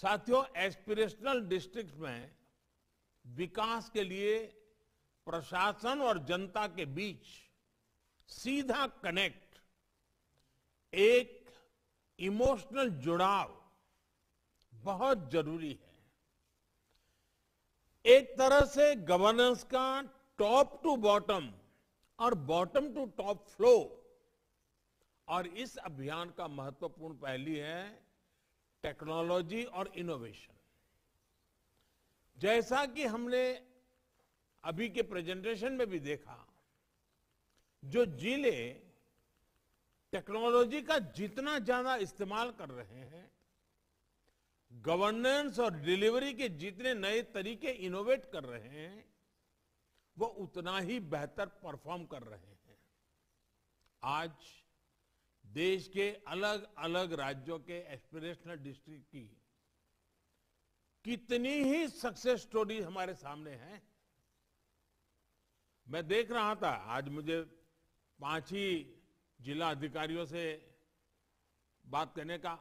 साथियों aspirational district में विकास के लिए प्रशासन और जनता के बीच सीधा कनेक्ट एक इमोशनल जुड़ाव बहुत जरूरी है एक तरह से गवर्नेंस का टॉप टू बॉटम और बॉटम टू टॉप फ्लो और इस अभियान का महत्वपूर्ण पहलू है टेक्नोलॉजी और इनोवेशन जैसा कि हमने अभी के प्रेजेंटेशन में भी देखा जो जिले टेक्नोलॉजी का जितना ज्यादा इस्तेमाल कर रहे हैं गवर्नेंस और डिलीवरी के जितने नए तरीके इनोवेट कर रहे हैं वो उतना ही बेहतर परफॉर्म कर रहे हैं आज देश के अलग अलग राज्यों के एस्पिरेशनल डिस्ट्रिक्ट की कितनी ही सक्सेस स्टोरी हमारे सामने हैं मैं देख रहा था आज मुझे पांच ही जिला अधिकारियों से बात करने का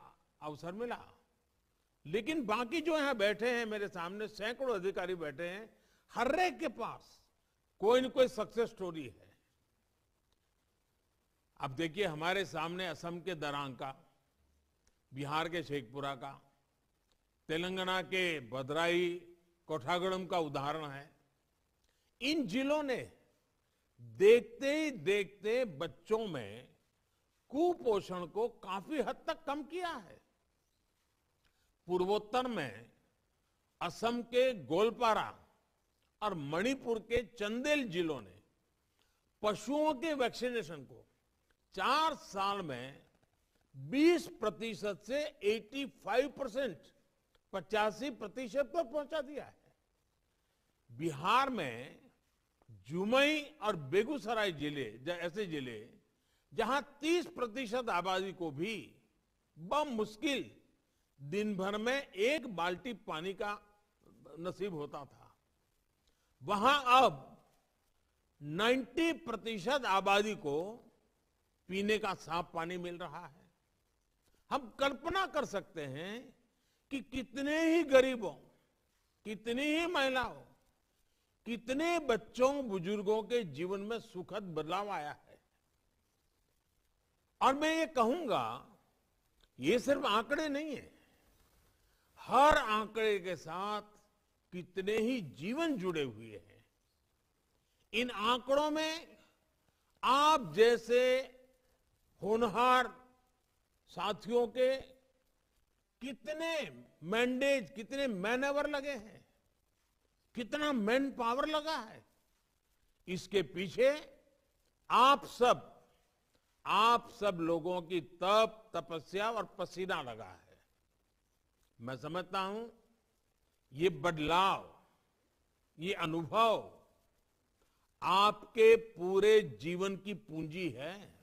अवसर मिला लेकिन बाकी जो यहां बैठे हैं मेरे सामने सैकड़ों अधिकारी बैठे हैं हर एक के पास कोई न कोई सक्सेस स्टोरी है अब देखिए हमारे सामने असम के दरांग का बिहार के शेखपुरा का तेलंगाना के भद्राई कोठागड़म का उदाहरण है इन जिलों ने देखते ही देखते बच्चों में कुपोषण को काफी हद तक कम किया है पूर्वोत्तर में असम के गोलपारा और मणिपुर के चंदेल जिलों ने पशुओं के वैक्सीनेशन को चार साल में 20 प्रतिशत से 85 परसेंट पचासी प्रतिशत पर पहुंचा दिया है बिहार में जुमई और बेगूसराय जिले ऐसे जिले जहां 30 प्रतिशत आबादी को भी मुश्किल दिन भर में एक बाल्टी पानी का नसीब होता था वहां अब 90 प्रतिशत आबादी को पीने का साफ पानी मिल रहा है हम कल्पना कर सकते हैं कि कितने ही गरीबों कितनी ही महिलाओं कितने बच्चों बुजुर्गों के जीवन में सुखद बदलाव आया है और मैं ये कहूंगा ये सिर्फ आंकड़े नहीं है हर आंकड़े के साथ कितने ही जीवन जुड़े हुए हैं इन आंकड़ों में आप जैसे होनहार साथियों के कितने मैंडेज कितने मैनवर लगे हैं कितना मैन पावर लगा है इसके पीछे आप सब आप सब लोगों की तप तपस्या और पसीना लगा है मैं समझता हूं ये बदलाव ये अनुभव आपके पूरे जीवन की पूंजी है